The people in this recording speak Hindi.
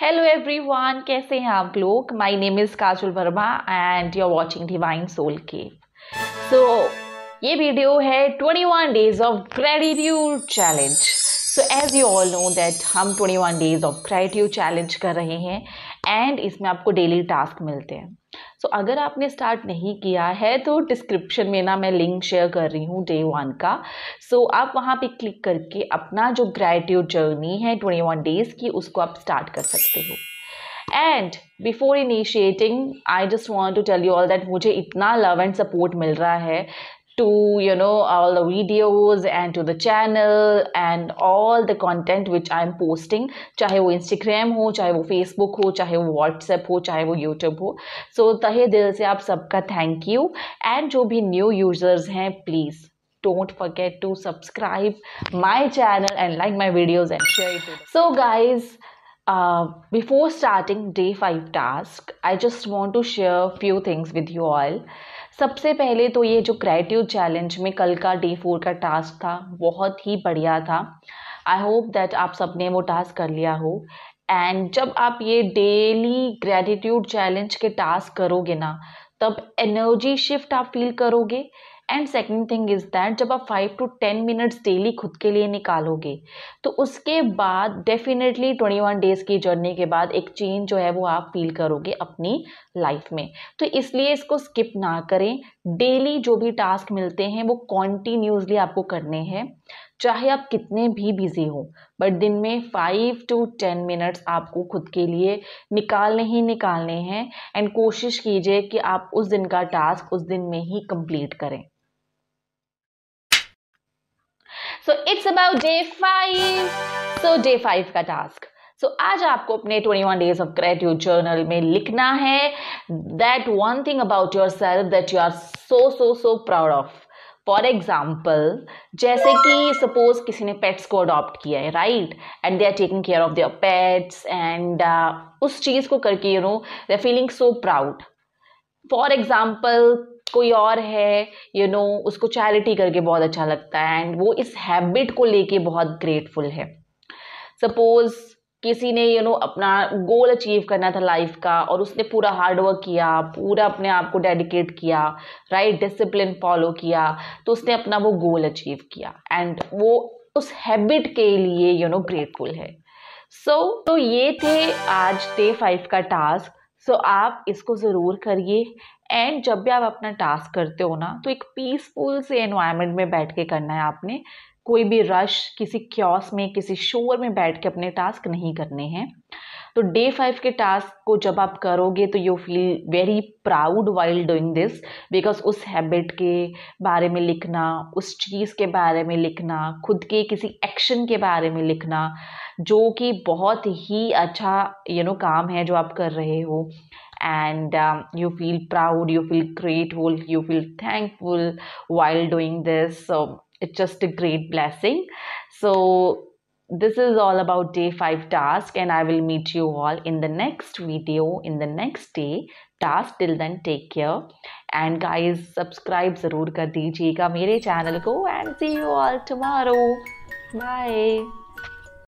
हेलो एवरीवन कैसे हैं आप लोग my name is Kajol Verma and you are watching divine soul cave so ये वीडियो है 21 days of gratitude challenge so as you all know that हम 21 डेज ऑफ क्राइटिव चैलेंज कर रहे हैं एंड इसमें आपको डेली टास्क मिलते हैं सो so, अगर आपने स्टार्ट नहीं किया है तो डिस्क्रिप्शन में ना मैं लिंक शेयर कर रही हूँ डे वन का सो so, आप वहाँ पे क्लिक करके अपना जो ग्रेटिव जर्नी है 21 डेज की उसको आप स्टार्ट कर सकते हो and before initiating I just want to tell you all that मुझे इतना लव एंड सपोर्ट मिल रहा है to you know all the videos and to the channel and all the content which I am posting चाहे वो Instagram हो चाहे वो Facebook हो चाहे वो WhatsApp हो चाहे वो YouTube हो so तहे दिल से आप सबका thank you and जो भी new users हैं please don't forget to subscribe my channel and like my videos and share it so guys uh, before starting day 5 task, I just want to share few things with you all. सबसे पहले तो ये जो ग्रेट्यूड चैलेंज में कल का डे फोर का टास्क था बहुत ही बढ़िया था आई होप दैट आप सबने वो टास्क कर लिया हो एंड जब आप ये डेली ग्रेटिट्यूड चैलेंज के टास्क करोगे ना तब एनर्जी शिफ्ट आप फील करोगे and second thing is that जब आप five to ten minutes daily खुद के लिए निकालोगे तो उसके बाद डेफिनेटली ट्वेंटी वन डेज़ की जर्नी के बाद एक चेंज जो है वो आप फील करोगे अपनी लाइफ में तो इसलिए इसको स्किप ना करें डेली जो भी टास्क मिलते हैं वो कॉन्टीन्यूसली आपको करने हैं चाहे आप कितने भी बिजी हो बट दिन में फाइव टू टेन मिनट्स आपको खुद के लिए निकालने ही निकालने हैं एंड कोशिश कीजिए कि आप उस दिन का टास्क उस दिन में ही कंप्लीट करें so it's about day five so day five का टास्क सो so, आज आपको अपने 21 डेज ऑफ ग्रेटिट्यूड जर्नल में लिखना है that one thing about yourself that you are so so so proud of for example जैसे कि सपोज किसी ने पेट्स को अडॉप्ट किया है right and they are taking care of their pets and उस चीज़ को करके you know they feeling so proud for example कोई और है यू you नो know, उसको चैरिटी करके बहुत अच्छा लगता है एंड वो इस हैबिट को लेके बहुत ग्रेटफुल है सपोज़ किसी ने यू you नो know, अपना गोल अचीव करना था लाइफ का और उसने पूरा हार्डवर्क किया पूरा अपने आप को डेडिकेट किया राइट डिसिप्लिन फॉलो किया तो उसने अपना वो गोल अचीव किया एंड वो उस हैबिट के लिए यू नो ग्रेटफुल है सो so, तो ये थे आज डे फाइव का टास्क सो so, आप इसको ज़रूर करिए एंड जब भी आप अपना टास्क करते हो ना तो एक पीसफुल से एनवायरनमेंट में बैठ के करना है आपने कोई भी रश किसी क्योस में किसी शोर में बैठ के अपने टास्क नहीं करने हैं तो डे फाइव के टास्क को जब आप करोगे तो you feel very proud while doing this because उस हैबिट के बारे में लिखना उस चीज़ के बारे में लिखना खुद के किसी एक्शन के बारे में लिखना जो कि बहुत ही अच्छा यू you नो know, काम है जो आप कर रहे हो and um, you feel proud you feel grateful you feel thankful while doing this so it's just a great blessing so this is all about day 5 task and i will meet you all in the next video in the next day task till then take care and guys subscribe ज़रूर कर दीजिएगा मेरे चैनल को and see you all tomorrow bye